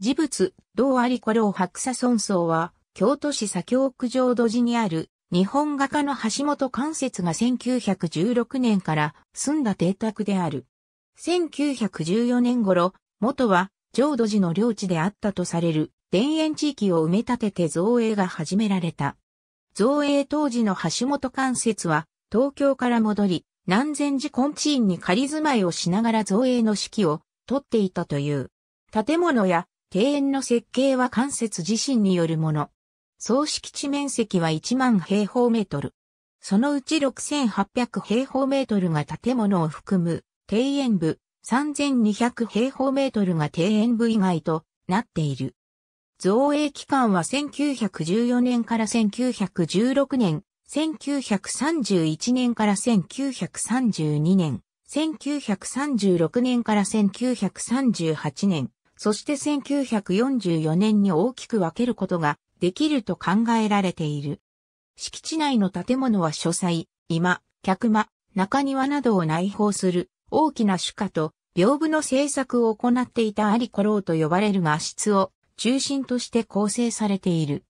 事物、同ありこれを白砂村荘は、京都市左京区上土寺にある、日本画家の橋本関節が1916年から住んだ邸宅である。1914年頃、元は浄土寺の領地であったとされる田園地域を埋め立てて造営が始められた。造営当時の橋本関節は東京から戻り、南禅寺根地院に仮住まいをしながら造営の指揮を取っていたという。建物や庭園の設計は関節自身によるもの。総敷地面積は1万平方メートル。そのうち6800平方メートルが建物を含む庭園部、3200平方メートルが庭園部以外となっている。造営期間は1914年から1916年、1931年から1932年、1936年から1938年、そして1944年に大きく分けることができると考えられている。敷地内の建物は書斎、居間、客間、中庭などを内包する大きな主家と屏風の制作を行っていたアリコローと呼ばれる画室を中心として構成されている。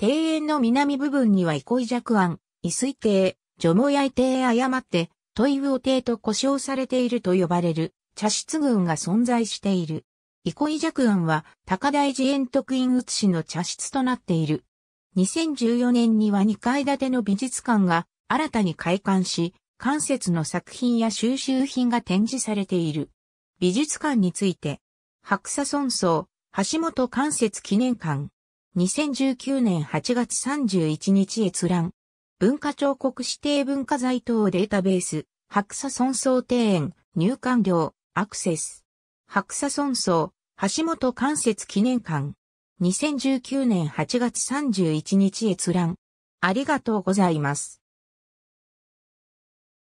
庭園の南部分には憩い弱庵、伊水亭、女も屋い亭誤って、問を亭と呼称されていると呼ばれる茶室群が存在している。イイコジャク寂ンは高台寺園徳院写しの茶室となっている。2014年には2階建ての美術館が新たに開館し、関節の作品や収集品が展示されている。美術館について、白砂村荘、橋本関節記念館、2019年8月31日閲覧、文化彫刻指定文化財等データベース、白砂村荘庭園、入館料、アクセス。白砂村荘、橋本関節記念館。2019年8月31日閲覧。ありがとうございます。